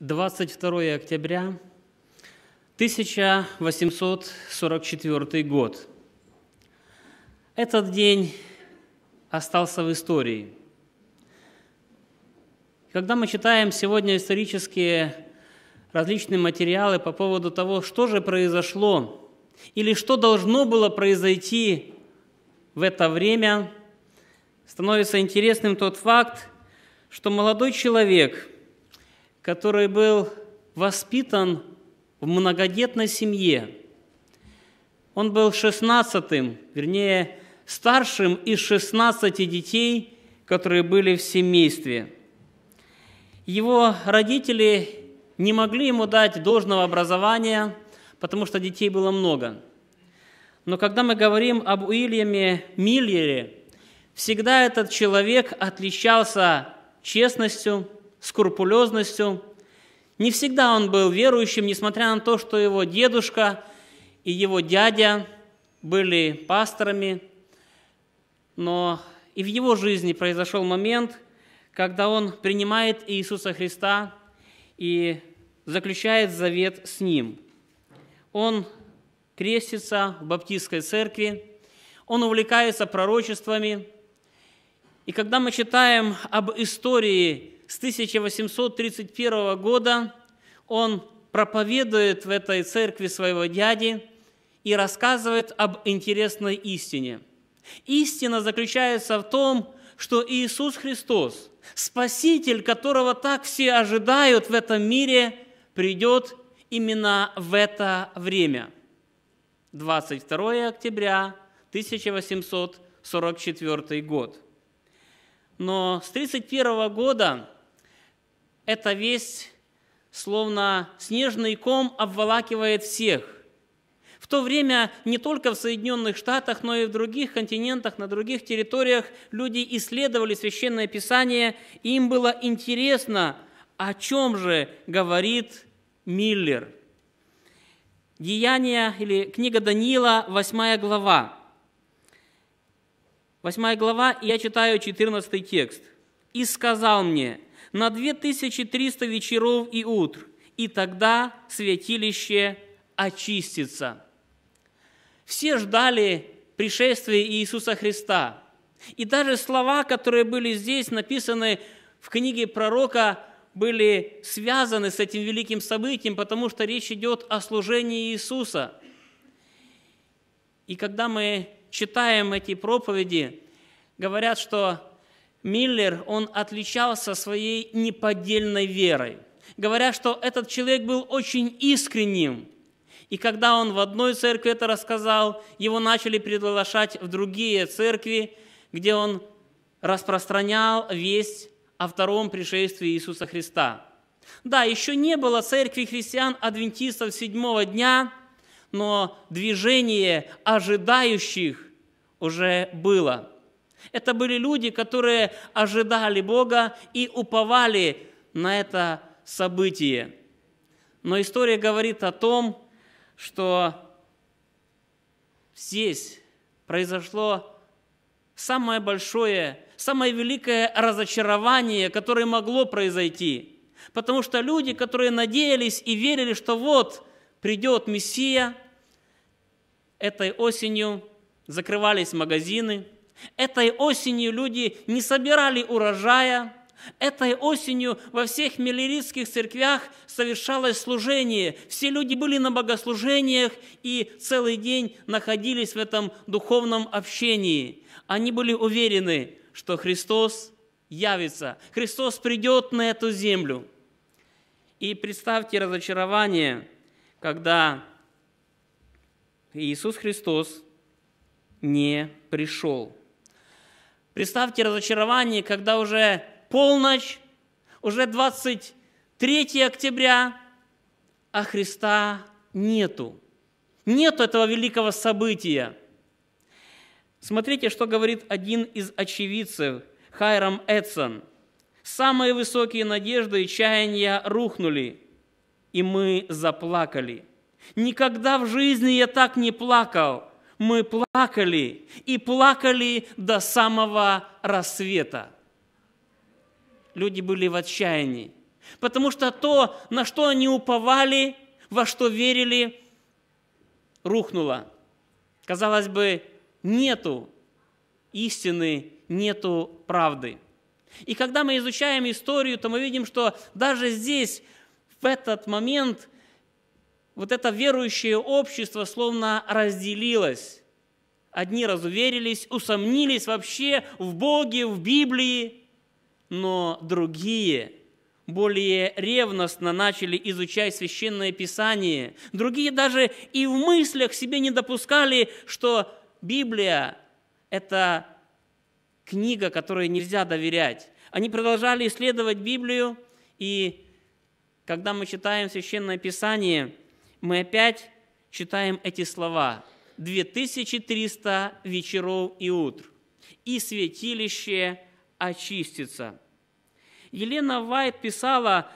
22 октября 1844 год. Этот день остался в истории. Когда мы читаем сегодня исторические различные материалы по поводу того, что же произошло или что должно было произойти в это время, становится интересным тот факт, что молодой человек – который был воспитан в многодетной семье. Он был шестнадцатым, вернее, старшим из шестнадцати детей, которые были в семействе. Его родители не могли ему дать должного образования, потому что детей было много. Но когда мы говорим об Уильяме Миллере, всегда этот человек отличался честностью, скрупулезностью – не всегда он был верующим, несмотря на то, что его дедушка и его дядя были пасторами. Но и в его жизни произошел момент, когда он принимает Иисуса Христа и заключает завет с Ним. Он крестится в Баптистской церкви, он увлекается пророчествами. И когда мы читаем об истории с 1831 года он проповедует в этой церкви своего дяди и рассказывает об интересной истине. Истина заключается в том, что Иисус Христос, Спаситель, которого так все ожидают в этом мире, придет именно в это время. 22 октября 1844 год. Но с 1931 года эта весть словно снежный ком обволакивает всех. В то время не только в Соединенных Штатах, но и в других континентах, на других территориях люди исследовали Священное Писание, и им было интересно, о чем же говорит Миллер. Деяния или книга Даниила, 8 глава. 8 глава, и я читаю 14 текст. «И сказал мне, на 2300 вечеров и утр, и тогда святилище очистится. Все ждали пришествия Иисуса Христа. И даже слова, которые были здесь написаны в книге пророка, были связаны с этим великим событием, потому что речь идет о служении Иисуса. И когда мы читаем эти проповеди, говорят, что Миллер, он отличался своей неподдельной верой, говоря, что этот человек был очень искренним. И когда он в одной церкви это рассказал, его начали приглашать в другие церкви, где он распространял весть о втором пришествии Иисуса Христа. Да, еще не было церкви христиан-адвентистов седьмого дня, но движение ожидающих уже было – это были люди, которые ожидали Бога и уповали на это событие. Но история говорит о том, что здесь произошло самое большое, самое великое разочарование, которое могло произойти. Потому что люди, которые надеялись и верили, что вот придет Мессия, этой осенью закрывались магазины – Этой осенью люди не собирали урожая, Этой осенью во всех миллерийских церквях совершалось служение. Все люди были на богослужениях и целый день находились в этом духовном общении. Они были уверены, что Христос явится, Христос придет на эту землю. И представьте разочарование, когда Иисус Христос не пришел – Представьте разочарование, когда уже полночь, уже 23 октября, а Христа нету. Нету этого великого события. Смотрите, что говорит один из очевидцев, Хайрам Эдсон. «Самые высокие надежды и чаяния рухнули, и мы заплакали. Никогда в жизни я так не плакал мы плакали и плакали до самого рассвета. Люди были в отчаянии, потому что то, на что они уповали, во что верили, рухнуло. Казалось бы, нету истины, нету правды. И когда мы изучаем историю, то мы видим, что даже здесь, в этот момент – вот это верующее общество словно разделилось. Одни разуверились, усомнились вообще в Боге, в Библии, но другие более ревностно начали изучать Священное Писание. Другие даже и в мыслях себе не допускали, что Библия – это книга, которой нельзя доверять. Они продолжали исследовать Библию, и когда мы читаем Священное Писание – мы опять читаем эти слова. 2300 вечеров и утр, и святилище очистится. Елена Вайт писала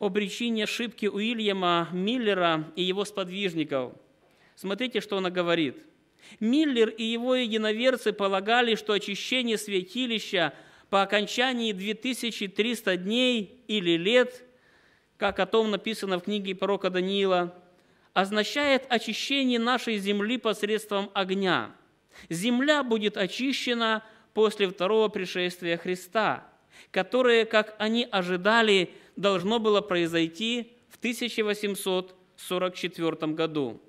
о причине ошибки Уильяма Миллера и его сподвижников. Смотрите, что она говорит. Миллер и его единоверцы полагали, что очищение святилища по окончании 2300 дней или лет, как о том написано в книге пророка Даниила – означает очищение нашей земли посредством огня. Земля будет очищена после второго пришествия Христа, которое, как они ожидали, должно было произойти в 1844 году.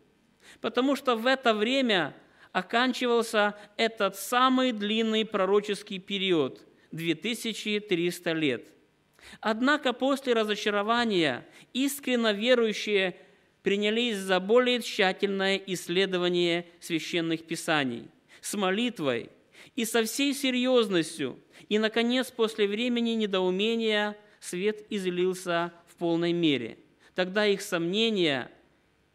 Потому что в это время оканчивался этот самый длинный пророческий период – 2300 лет. Однако после разочарования искренно верующие – принялись за более тщательное исследование священных писаний с молитвой и со всей серьезностью. И, наконец, после времени недоумения свет излился в полной мере. Тогда их сомнения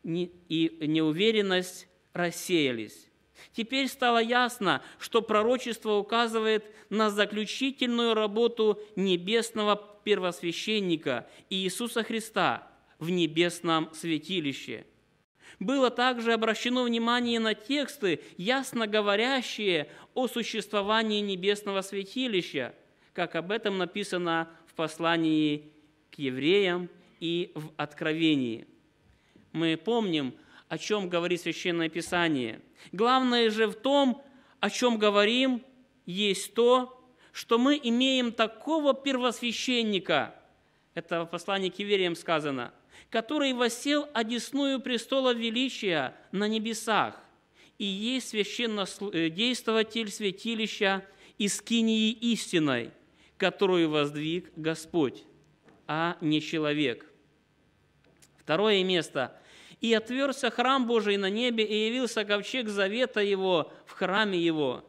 и неуверенность рассеялись. Теперь стало ясно, что пророчество указывает на заключительную работу небесного первосвященника Иисуса Христа – в небесном святилище. Было также обращено внимание на тексты, ясно говорящие о существовании небесного святилища, как об этом написано в послании к евреям и в Откровении. Мы помним, о чем говорит Священное Писание. Главное же в том, о чем говорим, есть то, что мы имеем такого первосвященника. Это в послании к евреям сказано – который восел одесную престола величия на небесах, и есть священнодействователь э, святилища из скинии истиной, которую воздвиг Господь, а не человек». Второе место. «И отверся храм Божий на небе, и явился ковчег завета его в храме его.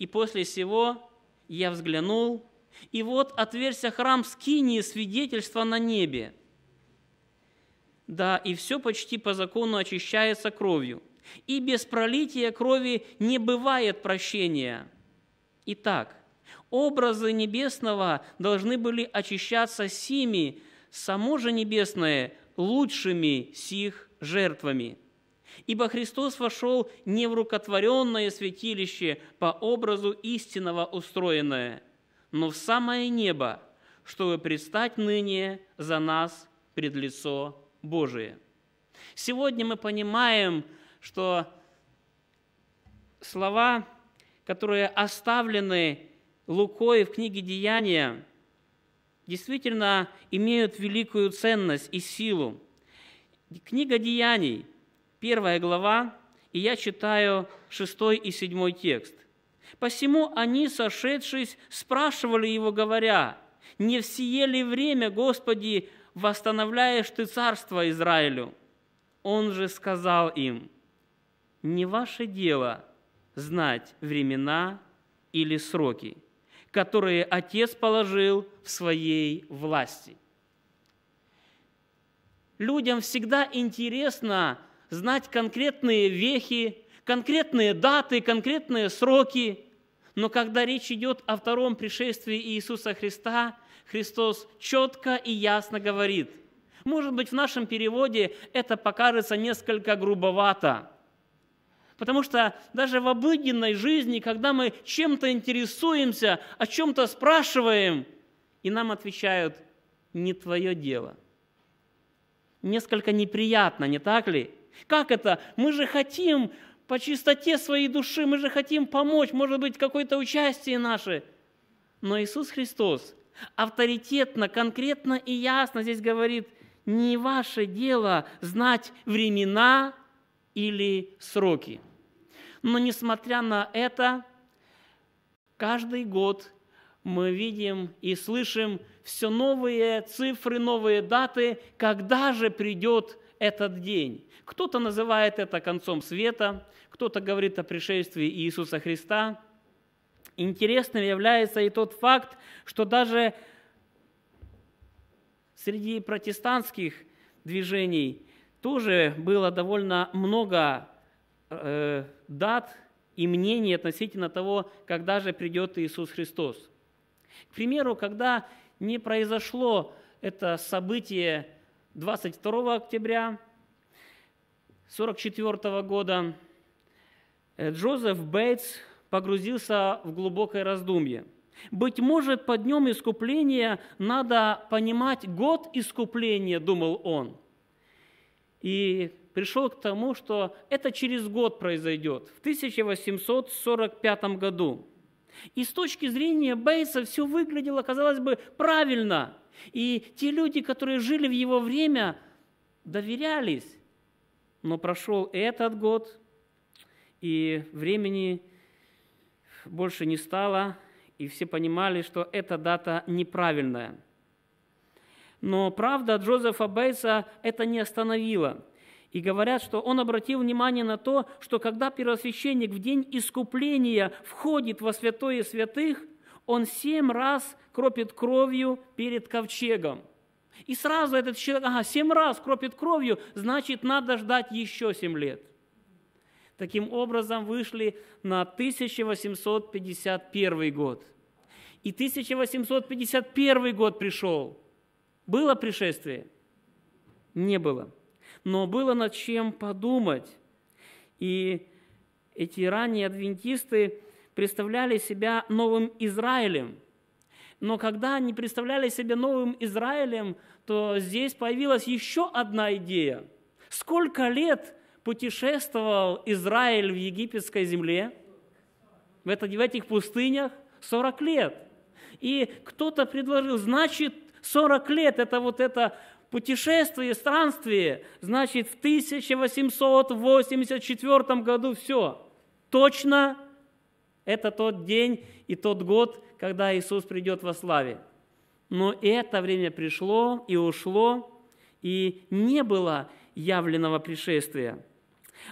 И после сего я взглянул, и вот отверся храм скинии свидетельства на небе, да, и все почти по закону очищается кровью. И без пролития крови не бывает прощения. Итак, образы небесного должны были очищаться сими, само же небесное лучшими сих жертвами. Ибо Христос вошел не в рукотворенное святилище по образу истинного устроенное, но в самое небо, чтобы предстать ныне за нас пред лицо Божие. Сегодня мы понимаем, что слова, которые оставлены Лукой в книге «Деяния», действительно имеют великую ценность и силу. Книга «Деяний», первая глава, и я читаю шестой и седьмой текст. «Посему они, сошедшись, спрашивали его, говоря, «Не всее ли время, Господи, восстановляешь ты царство Израилю». Он же сказал им, «Не ваше дело знать времена или сроки, которые Отец положил в своей власти». Людям всегда интересно знать конкретные вехи, конкретные даты, конкретные сроки. Но когда речь идет о втором пришествии Иисуса Христа, Христос четко и ясно говорит. Может быть, в нашем переводе это покажется несколько грубовато. Потому что даже в обыденной жизни, когда мы чем-то интересуемся, о чем-то спрашиваем, и нам отвечают «не твое дело». Несколько неприятно, не так ли? Как это? Мы же хотим по чистоте своей души, мы же хотим помочь, может быть, какое-то участие наше. Но Иисус Христос авторитетно, конкретно и ясно здесь говорит, не ваше дело знать времена или сроки. Но несмотря на это, каждый год мы видим и слышим все новые цифры, новые даты, когда же придет этот день. Кто-то называет это концом света, кто-то говорит о пришествии Иисуса Христа – Интересным является и тот факт, что даже среди протестантских движений тоже было довольно много э, дат и мнений относительно того, когда же придет Иисус Христос. К примеру, когда не произошло это событие 22 октября 1944 года, э, Джозеф Бейтс погрузился в глубокое раздумье. Быть может, под днем искупления надо понимать год искупления, думал он. И пришел к тому, что это через год произойдет, в 1845 году. И с точки зрения Бейса все выглядело, казалось бы, правильно. И те люди, которые жили в его время, доверялись. Но прошел этот год, и времени больше не стало, и все понимали, что эта дата неправильная. Но правда Джозефа Бейса это не остановила. И говорят, что он обратил внимание на то, что когда первосвященник в день искупления входит во святое святых, он семь раз кропит кровью перед ковчегом. И сразу этот человек, ага, семь раз кропит кровью, значит, надо ждать еще семь лет – Таким образом, вышли на 1851 год. И 1851 год пришел. Было пришествие? Не было. Но было над чем подумать. И эти ранние адвентисты представляли себя новым Израилем. Но когда они представляли себя новым Израилем, то здесь появилась еще одна идея. Сколько лет путешествовал Израиль в египетской земле, в, этих пустынях 40 лет. И кто-то предложил, значит, 40 лет – это вот это путешествие, странствие, значит, в 1884 году все. Точно это тот день и тот год, когда Иисус придет во славе. Но это время пришло и ушло, и не было явленного пришествия.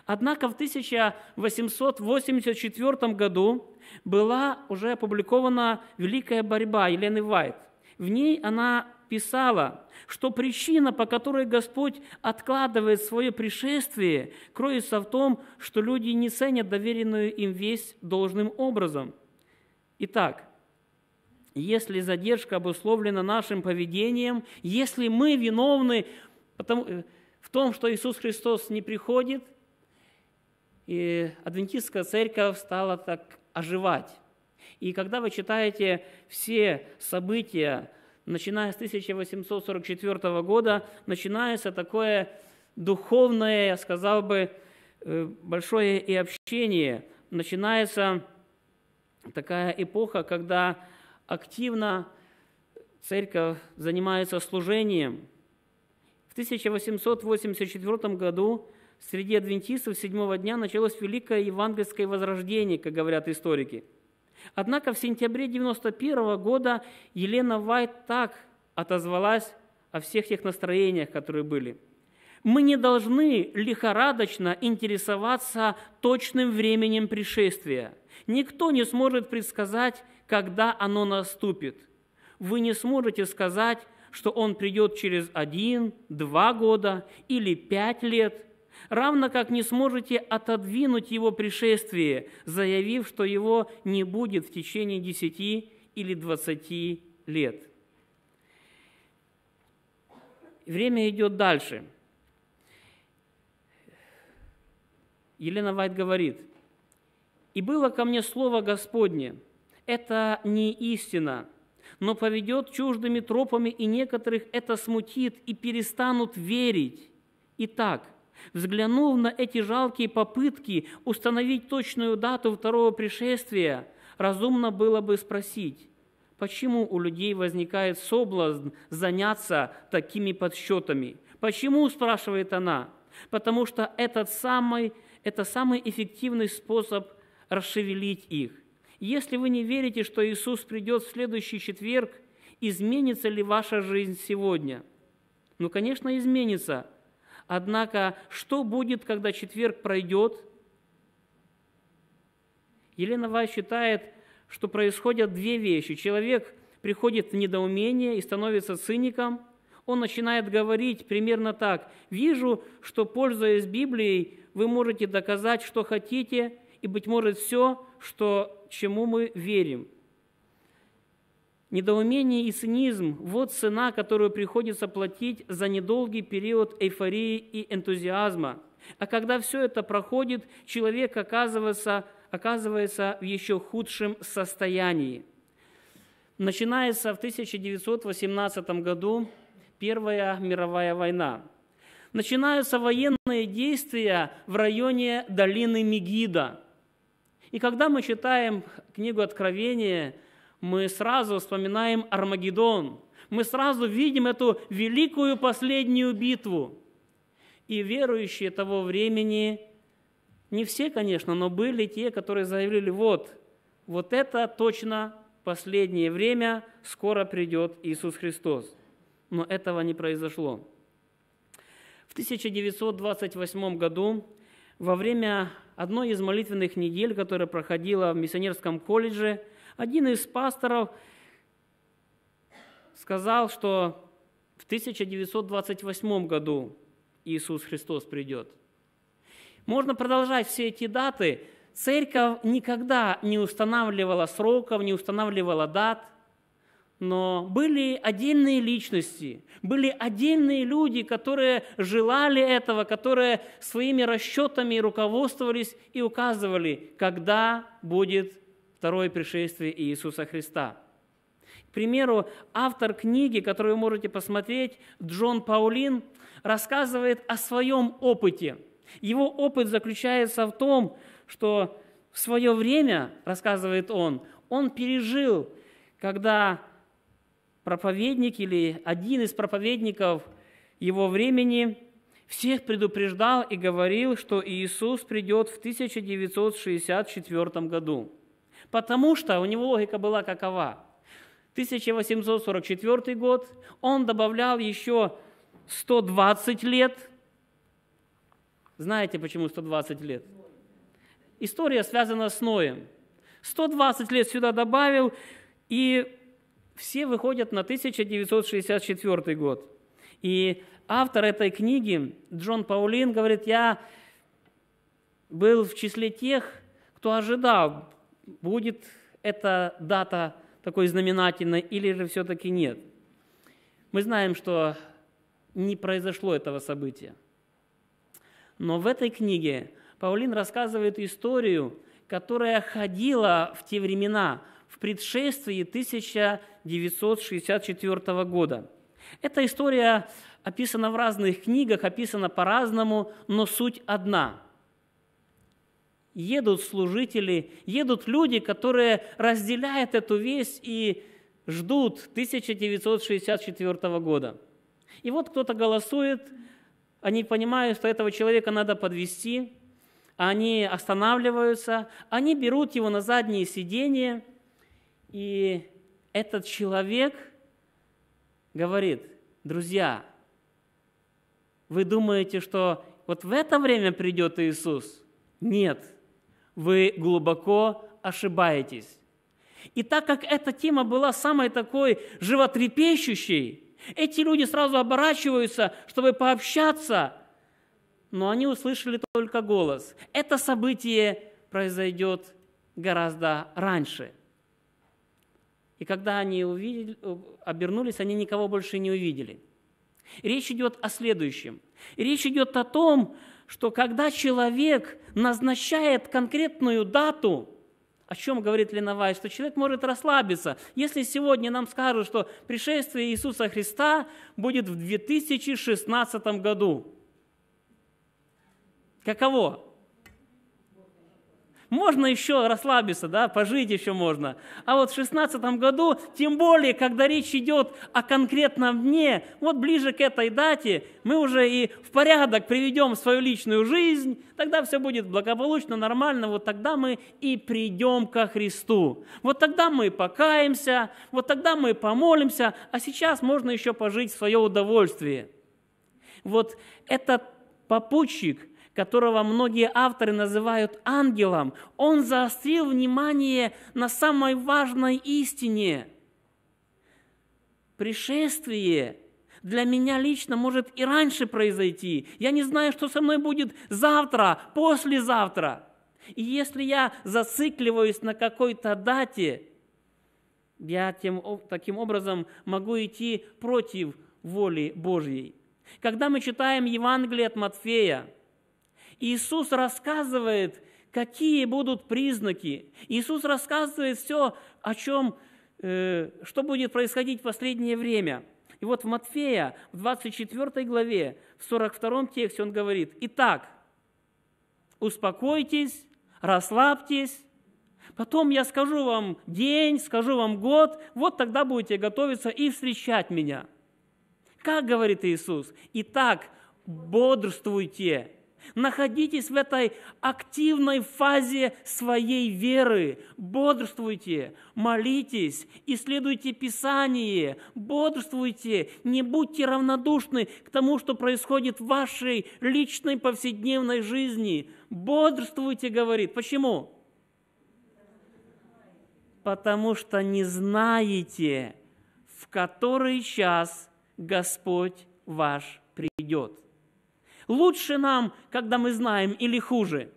Однако в 1884 году была уже опубликована «Великая борьба» Елены Вайт. В ней она писала, что причина, по которой Господь откладывает свое пришествие, кроется в том, что люди не ценят доверенную им весть должным образом. Итак, если задержка обусловлена нашим поведением, если мы виновны э, в том, что Иисус Христос не приходит – и адвентистская церковь стала так оживать. И когда вы читаете все события, начиная с 1844 года, начинается такое духовное, я сказал бы, э, большое и общение. Начинается такая эпоха, когда активно церковь занимается служением. В 1884 году среди адвентистов седьмого дня началось Великое Евангельское Возрождение, как говорят историки. Однако в сентябре 1991 года Елена Вайт так отозвалась о всех тех настроениях, которые были. Мы не должны лихорадочно интересоваться точным временем пришествия. Никто не сможет предсказать, когда оно наступит. Вы не сможете сказать, что он придет через один, два года или пять лет – равно как не сможете отодвинуть его пришествие, заявив, что его не будет в течение десяти или двадцати лет. Время идет дальше. Елена Вайт говорит, «И было ко мне слово Господне, это не истина, но поведет чуждыми тропами, и некоторых это смутит, и перестанут верить. Итак, Взглянув на эти жалкие попытки установить точную дату второго пришествия, разумно было бы спросить, почему у людей возникает соблазн заняться такими подсчетами? Почему, спрашивает она, потому что этот самый, это самый эффективный способ расшевелить их. Если вы не верите, что Иисус придет в следующий четверг, изменится ли ваша жизнь сегодня? Ну, конечно, изменится – Однако, что будет, когда четверг пройдет? Елена Вай считает, что происходят две вещи. Человек приходит в недоумение и становится циником. Он начинает говорить примерно так. «Вижу, что, пользуясь Библией, вы можете доказать, что хотите, и, быть может, все, что, чему мы верим». Недоумение и цинизм – вот цена, которую приходится платить за недолгий период эйфории и энтузиазма. А когда все это проходит, человек оказывается, оказывается в еще худшем состоянии. Начинается в 1918 году Первая мировая война. Начинаются военные действия в районе долины Мегида. И когда мы читаем книгу Откровения – мы сразу вспоминаем Армагеддон. Мы сразу видим эту великую последнюю битву. И верующие того времени, не все, конечно, но были те, которые заявили, вот, вот это точно последнее время, скоро придет Иисус Христос. Но этого не произошло. В 1928 году во время одной из молитвенных недель, которая проходила в миссионерском колледже, один из пасторов сказал, что в 1928 году Иисус Христос придет. Можно продолжать все эти даты. Церковь никогда не устанавливала сроков, не устанавливала дат, но были отдельные личности, были отдельные люди, которые желали этого, которые своими расчетами руководствовались и указывали, когда будет второе пришествие Иисуса Христа. К примеру, автор книги, которую вы можете посмотреть, Джон Паулин, рассказывает о своем опыте. Его опыт заключается в том, что в свое время, рассказывает он, он пережил, когда проповедник или один из проповедников его времени всех предупреждал и говорил, что Иисус придет в 1964 году. Потому что у него логика была какова? 1844 год, он добавлял еще 120 лет. Знаете, почему 120 лет? История связана с Ноем. 120 лет сюда добавил, и все выходят на 1964 год. И автор этой книги, Джон Паулин, говорит, я был в числе тех, кто ожидал будет эта дата такой знаменательной или же все-таки нет. Мы знаем, что не произошло этого события. Но в этой книге Паулин рассказывает историю, которая ходила в те времена, в предшествии 1964 года. Эта история описана в разных книгах, описана по-разному, но суть одна – едут служители, едут люди, которые разделяют эту весть и ждут 1964 года. И вот кто-то голосует, они понимают, что этого человека надо подвести, они останавливаются, они берут его на задние сиденья, и этот человек говорит, друзья, вы думаете, что вот в это время придет Иисус? Нет – вы глубоко ошибаетесь. И так как эта тема была самой такой животрепещущей, эти люди сразу оборачиваются, чтобы пообщаться, но они услышали только голос. Это событие произойдет гораздо раньше. И когда они увидели, обернулись, они никого больше не увидели. Речь идет о следующем. Речь идет о том, что когда человек назначает конкретную дату, о чем говорит Леновай, что человек может расслабиться. Если сегодня нам скажут, что пришествие Иисуса Христа будет в 2016 году, каково? Можно еще расслабиться, да, пожить еще можно. А вот в 16 году, тем более, когда речь идет о конкретном дне, вот ближе к этой дате мы уже и в порядок приведем свою личную жизнь, тогда все будет благополучно, нормально, вот тогда мы и придем ко Христу. Вот тогда мы покаемся, вот тогда мы помолимся, а сейчас можно еще пожить в свое удовольствие. Вот этот попутчик – которого многие авторы называют ангелом, он заострил внимание на самой важной истине. Пришествие для меня лично может и раньше произойти. Я не знаю, что со мной будет завтра, послезавтра. И если я зацикливаюсь на какой-то дате, я тем, таким образом могу идти против воли Божьей. Когда мы читаем Евангелие от Матфея, Иисус рассказывает, какие будут признаки. Иисус рассказывает все, о чем, э, что будет происходить в последнее время. И вот в Матфея, в 24 главе, в 42 тексте он говорит, «Итак, успокойтесь, расслабьтесь, потом я скажу вам день, скажу вам год, вот тогда будете готовиться и встречать меня». Как говорит Иисус? «Итак, бодрствуйте, Находитесь в этой активной фазе своей веры. Бодрствуйте, молитесь, исследуйте Писание, бодрствуйте, не будьте равнодушны к тому, что происходит в вашей личной повседневной жизни. Бодрствуйте, говорит. Почему? Потому что не знаете, в который час Господь ваш придет. Лучше нам, когда мы знаем, или хуже?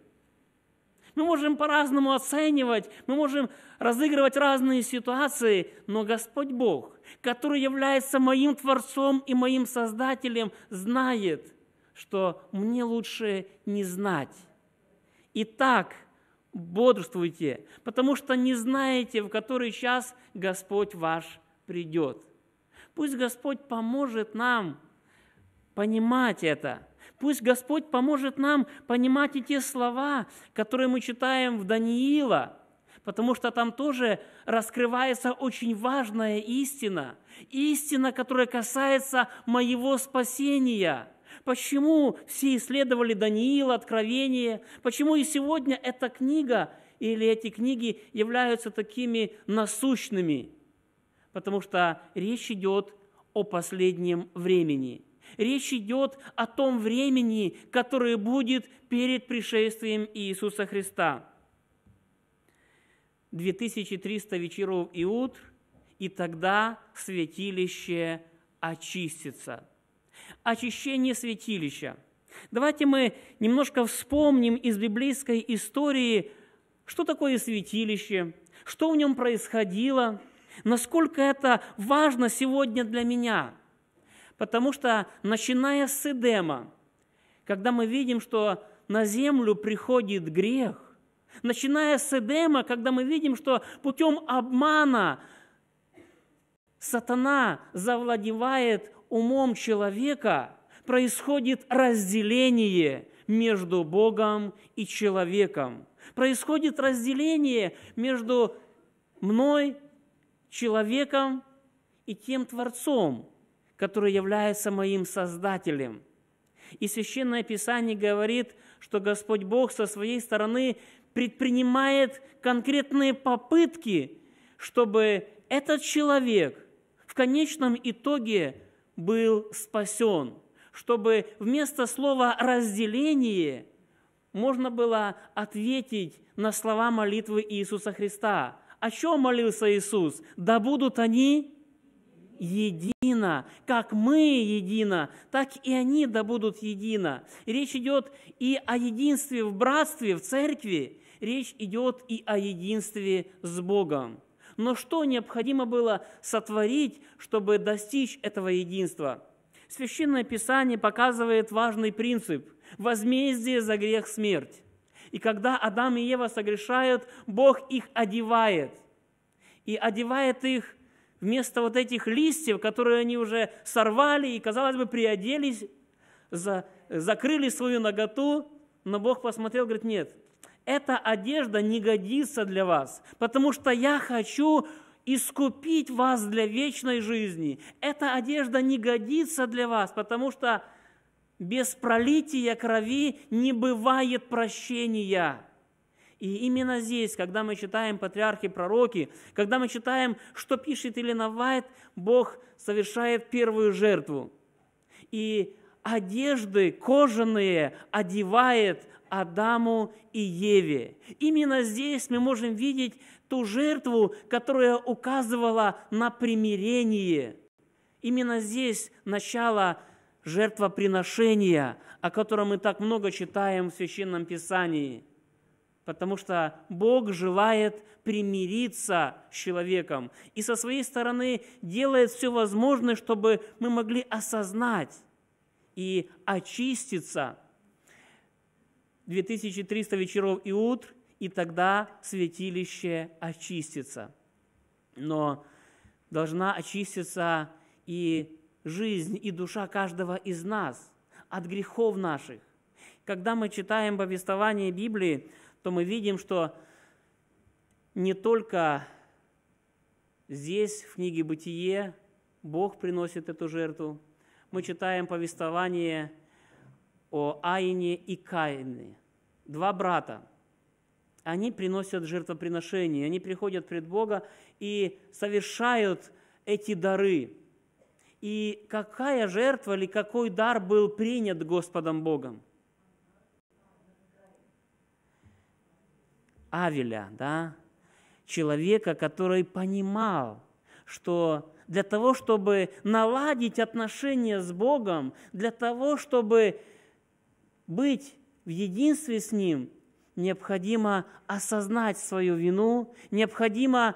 Мы можем по-разному оценивать, мы можем разыгрывать разные ситуации, но Господь Бог, который является моим Творцом и моим Создателем, знает, что мне лучше не знать. И так бодрствуйте, потому что не знаете, в который час Господь ваш придет. Пусть Господь поможет нам понимать это – Пусть Господь поможет нам понимать и те слова, которые мы читаем в Даниила, потому что там тоже раскрывается очень важная истина, истина, которая касается моего спасения – Почему все исследовали Даниила, Откровение? Почему и сегодня эта книга или эти книги являются такими насущными? Потому что речь идет о последнем времени – Речь идет о том времени, которое будет перед пришествием Иисуса Христа. 2300 вечеров и утр, и тогда святилище очистится. Очищение святилища. Давайте мы немножко вспомним из библейской истории, что такое святилище, что в нем происходило, насколько это важно сегодня для меня – Потому что, начиная с Эдема, когда мы видим, что на землю приходит грех, начиная с Эдема, когда мы видим, что путем обмана сатана завладевает умом человека, происходит разделение между Богом и человеком. Происходит разделение между мной, человеком и тем Творцом, который является моим Создателем. И Священное Писание говорит, что Господь Бог со своей стороны предпринимает конкретные попытки, чтобы этот человек в конечном итоге был спасен, чтобы вместо слова «разделение» можно было ответить на слова молитвы Иисуса Христа. О чем молился Иисус? «Да будут они едино. Как мы едино, так и они да будут едино. И речь идет и о единстве в братстве, в церкви. Речь идет и о единстве с Богом. Но что необходимо было сотворить, чтобы достичь этого единства? Священное Писание показывает важный принцип – возмездие за грех – смерть. И когда Адам и Ева согрешают, Бог их одевает. И одевает их вместо вот этих листьев, которые они уже сорвали и, казалось бы, приоделись, за, закрыли свою ноготу, но Бог посмотрел, говорит, нет, эта одежда не годится для вас, потому что я хочу искупить вас для вечной жизни. Эта одежда не годится для вас, потому что без пролития крови не бывает прощения. И именно здесь, когда мы читаем патриархи, пророки, когда мы читаем, что пишет Елена Вайт, Бог совершает первую жертву. И одежды кожаные одевает Адаму и Еве. Именно здесь мы можем видеть ту жертву, которая указывала на примирение. Именно здесь начало жертвоприношения, о котором мы так много читаем в Священном Писании – потому что Бог желает примириться с человеком и со своей стороны делает все возможное, чтобы мы могли осознать и очиститься. 2300 вечеров и утр, и тогда святилище очистится. Но должна очиститься и жизнь, и душа каждого из нас от грехов наших. Когда мы читаем повествование Библии, то мы видим, что не только здесь, в книге «Бытие», Бог приносит эту жертву. Мы читаем повествование о Аине и Каине, два брата. Они приносят жертвоприношение, они приходят пред Бога и совершают эти дары. И какая жертва или какой дар был принят Господом Богом? Авеля, да, человека, который понимал, что для того, чтобы наладить отношения с Богом, для того, чтобы быть в единстве с Ним, необходимо осознать свою вину, необходимо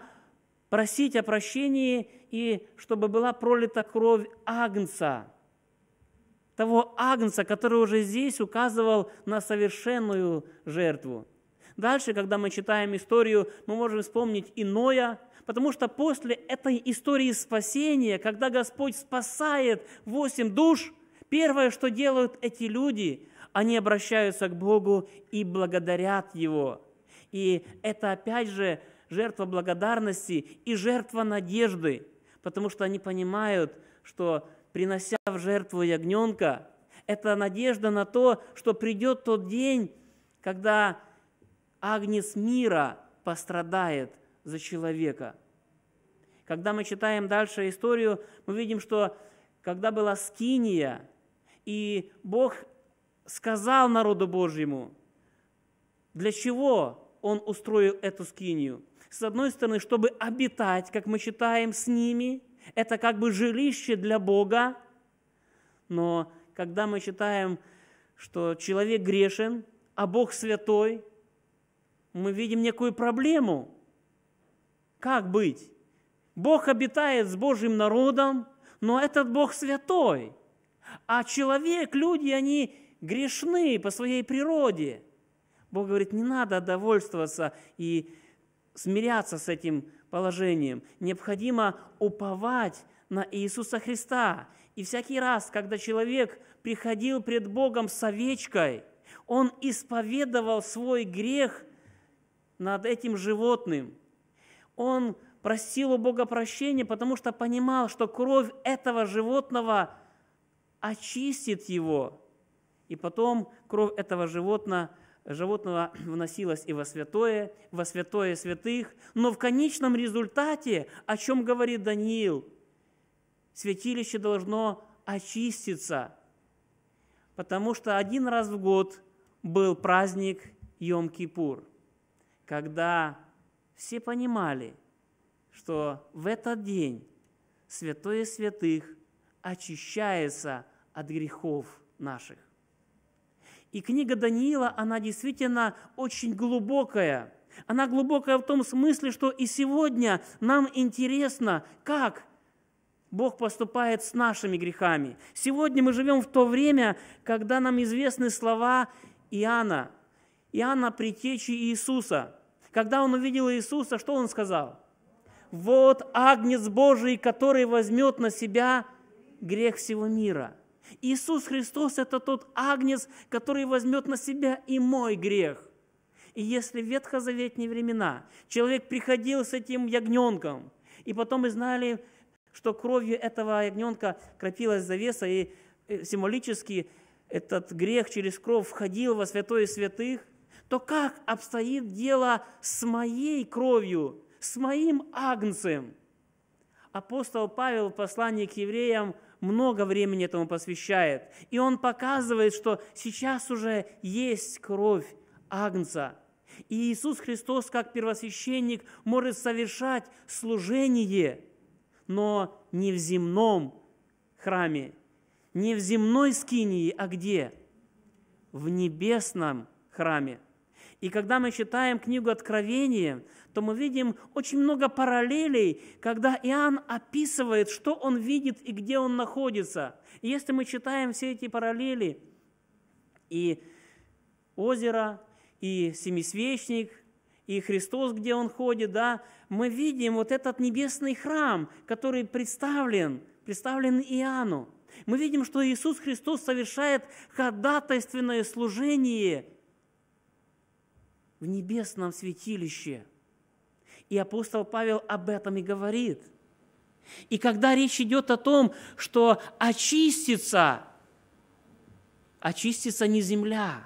просить о прощении и чтобы была пролита кровь Агнца, того Агнца, который уже здесь указывал на совершенную жертву – Дальше, когда мы читаем историю, мы можем вспомнить иное, потому что после этой истории спасения, когда Господь спасает восемь душ, первое, что делают эти люди, они обращаются к Богу и благодарят Его. И это опять же жертва благодарности и жертва надежды, потому что они понимают, что принося в жертву ягненка, это надежда на то, что придет тот день, когда агнец мира пострадает за человека. Когда мы читаем дальше историю, мы видим, что когда была Скиния, и Бог сказал народу Божьему, для чего Он устроил эту Скинию. С одной стороны, чтобы обитать, как мы читаем, с ними, это как бы жилище для Бога, но когда мы читаем, что человек грешен, а Бог святой – мы видим некую проблему. Как быть? Бог обитает с Божьим народом, но этот Бог святой. А человек, люди, они грешны по своей природе. Бог говорит, не надо довольствоваться и смиряться с этим положением. Необходимо уповать на Иисуса Христа. И всякий раз, когда человек приходил пред Богом с овечкой, он исповедовал свой грех – над этим животным. Он просил у Бога прощения, потому что понимал, что кровь этого животного очистит его. И потом кровь этого животного, животного вносилась и во святое, во святое святых. Но в конечном результате, о чем говорит Даниил, святилище должно очиститься, потому что один раз в год был праздник Йом-Кипур – когда все понимали, что в этот день святое святых очищается от грехов наших. И книга Даниила, она действительно очень глубокая. Она глубокая в том смысле, что и сегодня нам интересно, как Бог поступает с нашими грехами. Сегодня мы живем в то время, когда нам известны слова Иоанна, Иоанна притечи Иисуса. Когда он увидел Иисуса, что он сказал? «Вот Агнец Божий, который возьмет на себя грех всего мира». Иисус Христос – это тот Агнец, который возьмет на себя и мой грех. И если в ветхозаветные времена человек приходил с этим ягненком, и потом мы знали, что кровью этого ягненка кропилась завеса, и э, символически этот грех через кровь входил во святое святых, то как обстоит дело с моей кровью, с моим агнцем? Апостол Павел в послании к евреям много времени этому посвящает. И он показывает, что сейчас уже есть кровь Агнца. И Иисус Христос, как первосвященник, может совершать служение, но не в земном храме, не в земной скинии, а где? В небесном храме. И когда мы читаем книгу Откровения, то мы видим очень много параллелей, когда Иоанн описывает, что он видит и где он находится. И если мы читаем все эти параллели, и озеро, и семисвечник, и Христос, где он ходит, да, мы видим вот этот небесный храм, который представлен, представлен Иоанну. Мы видим, что Иисус Христос совершает ходатайственное служение – в небесном святилище. И апостол Павел об этом и говорит. И когда речь идет о том, что очистится, очистится не земля.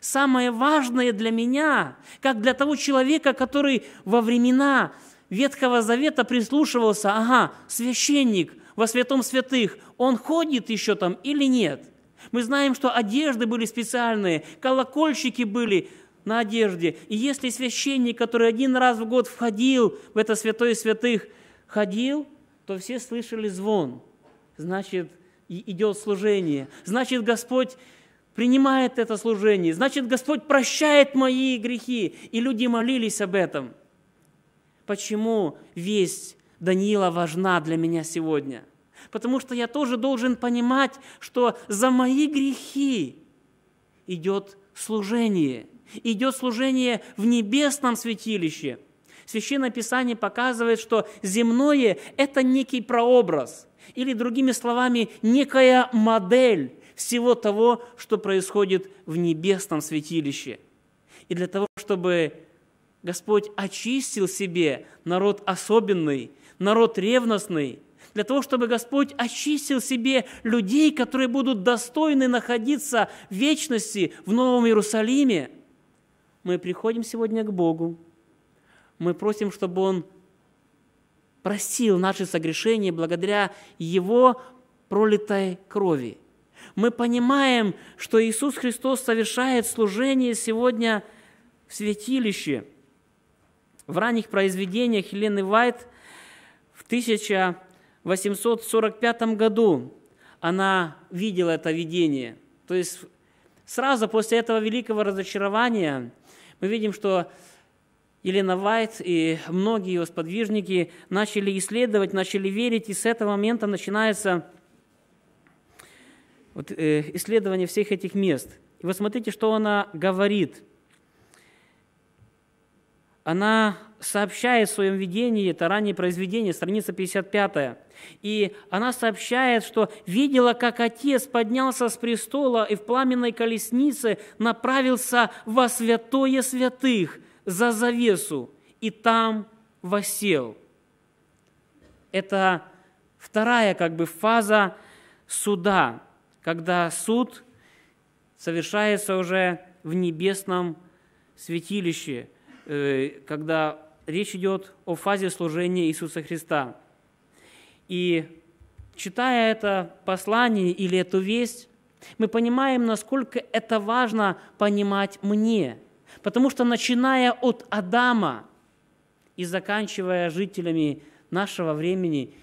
Самое важное для меня, как для того человека, который во времена Ветхого Завета прислушивался, ага, священник во святом святых, он ходит еще там или нет? Мы знаем, что одежды были специальные, колокольчики были, на одежде. И если священник, который один раз в год входил в это святое святых, ходил, то все слышали звон. Значит, идет служение. Значит, Господь принимает это служение. Значит, Господь прощает мои грехи. И люди молились об этом. Почему весть Даниила важна для меня сегодня? Потому что я тоже должен понимать, что за мои грехи идет служение – идет служение в небесном святилище. Священное Писание показывает, что земное – это некий прообраз, или, другими словами, некая модель всего того, что происходит в небесном святилище. И для того, чтобы Господь очистил себе народ особенный, народ ревностный, для того, чтобы Господь очистил себе людей, которые будут достойны находиться в вечности в Новом Иерусалиме – мы приходим сегодня к Богу, мы просим, чтобы Он простил наши согрешения благодаря Его пролитой крови. Мы понимаем, что Иисус Христос совершает служение сегодня в святилище. В ранних произведениях Елены Вайт в 1845 году она видела это видение. То есть сразу после этого великого разочарования – мы видим, что Елена Вайт и многие ее сподвижники начали исследовать, начали верить, и с этого момента начинается вот, э, исследование всех этих мест. И вот смотрите, что она говорит – она сообщает в своем видении, это раннее произведение, страница 55, и она сообщает, что видела, как отец поднялся с престола и в пламенной колеснице направился во святое святых за завесу, и там восел. Это вторая как бы фаза суда, когда суд совершается уже в небесном святилище – Э, когда речь идет о фазе служения Иисуса Христа. И читая это послание или эту весть, мы понимаем, насколько это важно понимать мне. Потому что начиная от Адама и заканчивая жителями нашего времени,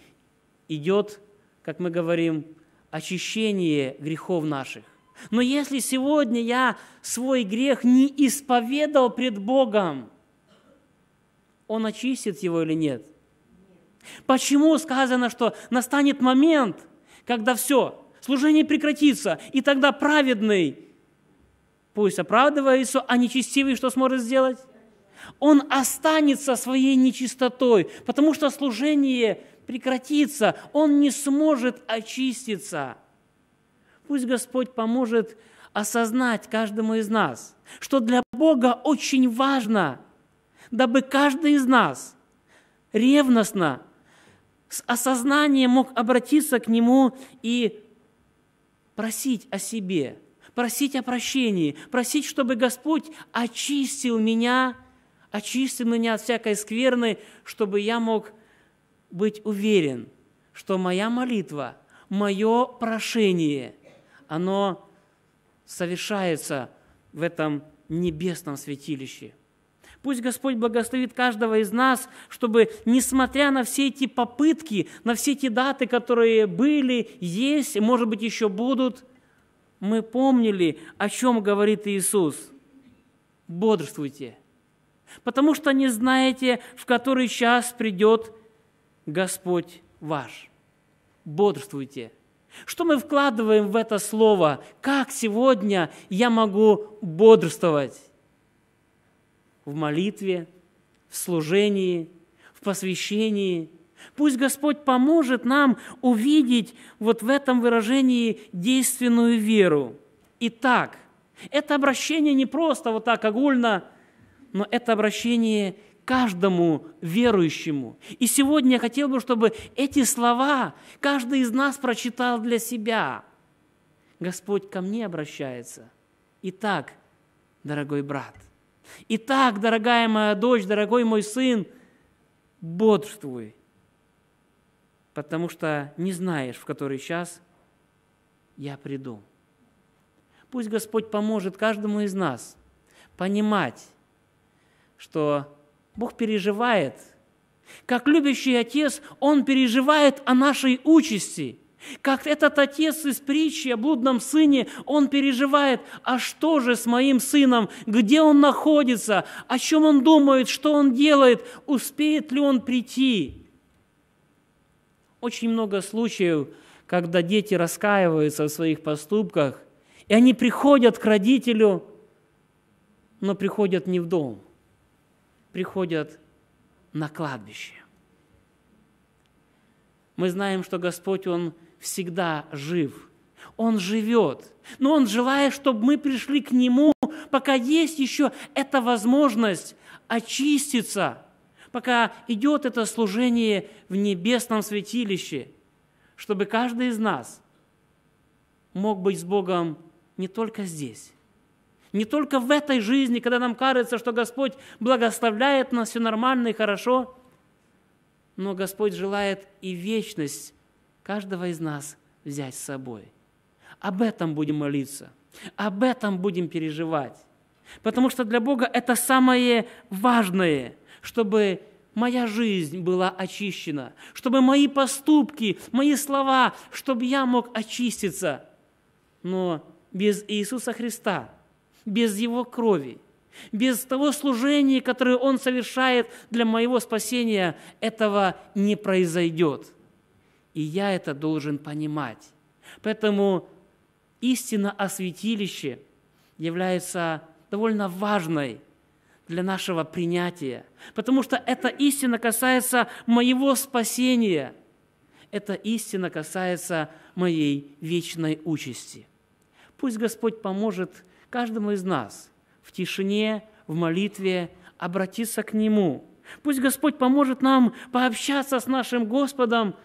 идет, как мы говорим, очищение грехов наших. Но если сегодня я свой грех не исповедал пред Богом, Он очистит его или нет? Почему сказано, что настанет момент, когда все, служение прекратится, и тогда праведный, пусть оправдывается, а нечестивый что сможет сделать? Он останется своей нечистотой, потому что служение прекратится, он не сможет очиститься – Пусть Господь поможет осознать каждому из нас, что для Бога очень важно, дабы каждый из нас ревностно, с осознанием мог обратиться к Нему и просить о себе, просить о прощении, просить, чтобы Господь очистил меня, очистил меня от всякой скверны, чтобы я мог быть уверен, что моя молитва, мое прошение – оно совершается в этом небесном святилище. Пусть Господь благословит каждого из нас, чтобы, несмотря на все эти попытки, на все эти даты, которые были, есть, может быть, еще будут, мы помнили, о чем говорит Иисус. Бодрствуйте, потому что не знаете, в который час придет Господь ваш. Бодрствуйте – что мы вкладываем в это слово? Как сегодня я могу бодрствовать? В молитве, в служении, в посвящении. Пусть Господь поможет нам увидеть вот в этом выражении действенную веру. Итак, это обращение не просто вот так огульно, но это обращение каждому верующему. И сегодня я хотел бы, чтобы эти слова каждый из нас прочитал для себя. Господь ко мне обращается. Итак, дорогой брат, итак, дорогая моя дочь, дорогой мой сын, бодрствуй, потому что не знаешь, в который час я приду. Пусть Господь поможет каждому из нас понимать, что Бог переживает. Как любящий отец, он переживает о нашей участи. Как этот отец из притчи о блудном сыне, он переживает, а что же с моим сыном, где он находится, о чем он думает, что он делает, успеет ли он прийти. Очень много случаев, когда дети раскаиваются в своих поступках, и они приходят к родителю, но приходят не в дом приходят на кладбище. Мы знаем, что Господь, Он всегда жив. Он живет. Но Он желает, чтобы мы пришли к Нему, пока есть еще эта возможность очиститься, пока идет это служение в небесном святилище, чтобы каждый из нас мог быть с Богом не только здесь, не только в этой жизни, когда нам кажется, что Господь благословляет нас, все нормально и хорошо, но Господь желает и вечность каждого из нас взять с собой. Об этом будем молиться, об этом будем переживать. Потому что для Бога это самое важное, чтобы моя жизнь была очищена, чтобы мои поступки, мои слова, чтобы я мог очиститься. Но без Иисуса Христа – без Его крови, без того служения, которое Он совершает для моего спасения, этого не произойдет. И я это должен понимать. Поэтому истина о святилище является довольно важной для нашего принятия, потому что эта истина касается моего спасения, эта истина касается моей вечной участи. Пусть Господь поможет каждому из нас в тишине, в молитве обратиться к Нему. Пусть Господь поможет нам пообщаться с нашим Господом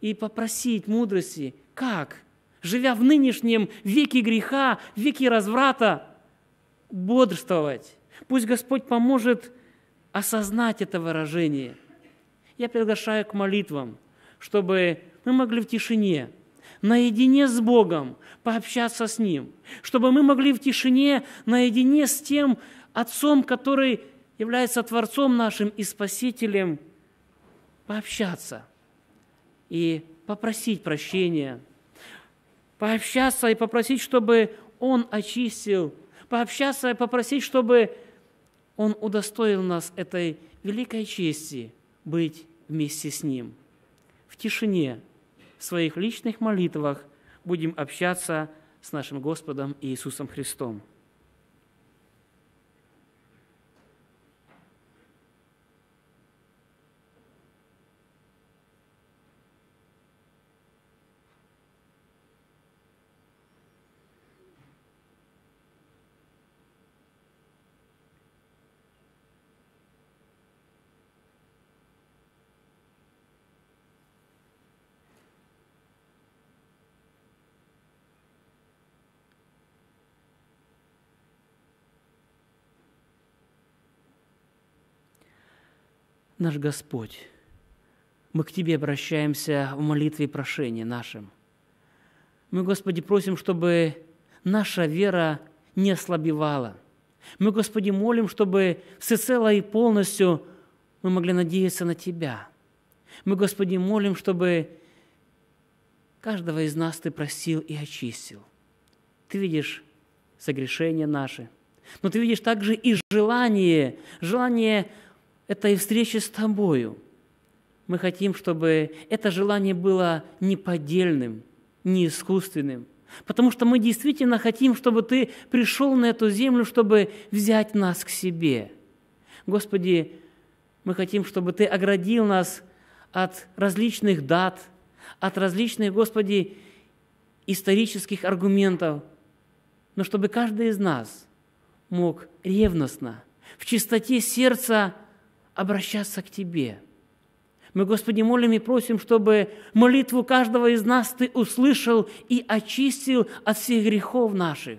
и попросить мудрости, как, живя в нынешнем веке греха, веке разврата, бодрствовать. Пусть Господь поможет осознать это выражение. Я приглашаю к молитвам, чтобы мы могли в тишине наедине с Богом, пообщаться с Ним, чтобы мы могли в тишине наедине с тем Отцом, который является Творцом нашим и Спасителем, пообщаться и попросить прощения, пообщаться и попросить, чтобы Он очистил, пообщаться и попросить, чтобы Он удостоил нас этой великой чести быть вместе с Ним в тишине – в своих личных молитвах будем общаться с нашим Господом Иисусом Христом. наш Господь, мы к Тебе обращаемся в молитве и прошении нашим. Мы, Господи, просим, чтобы наша вера не ослабевала. Мы, Господи, молим, чтобы всецело и полностью мы могли надеяться на Тебя. Мы, Господи, молим, чтобы каждого из нас Ты просил и очистил. Ты видишь согрешения наши, но Ты видишь также и желание, желание это и встречи с Тобою. Мы хотим, чтобы это желание было не поддельным, не искусственным, потому что мы действительно хотим, чтобы Ты пришел на эту землю, чтобы взять нас к себе. Господи, мы хотим, чтобы Ты оградил нас от различных дат, от различных, Господи, исторических аргументов, но чтобы каждый из нас мог ревностно, в чистоте сердца – обращаться к Тебе. Мы, Господи, молим и просим, чтобы молитву каждого из нас Ты услышал и очистил от всех грехов наших.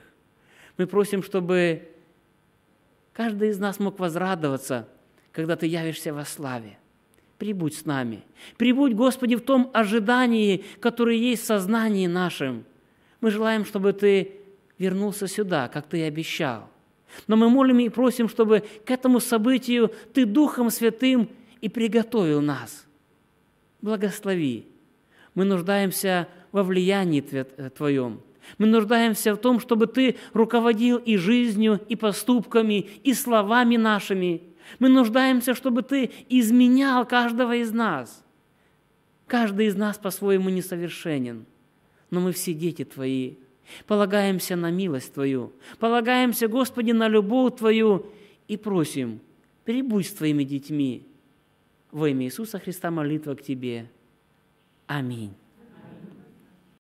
Мы просим, чтобы каждый из нас мог возрадоваться, когда Ты явишься во славе. Прибудь с нами. Прибудь, Господи, в том ожидании, которое есть в сознании нашем. Мы желаем, чтобы Ты вернулся сюда, как Ты и обещал – но мы молим и просим, чтобы к этому событию Ты Духом Святым и приготовил нас. Благослови. Мы нуждаемся во влиянии э, Твоем. Мы нуждаемся в том, чтобы Ты руководил и жизнью, и поступками, и словами нашими. Мы нуждаемся, чтобы Ты изменял каждого из нас. Каждый из нас по-своему несовершенен, но мы все дети Твои – Полагаемся на милость Твою, полагаемся, Господи, на любовь Твою и просим, прибудь с Твоими детьми. Во имя Иисуса Христа молитва к Тебе. Аминь.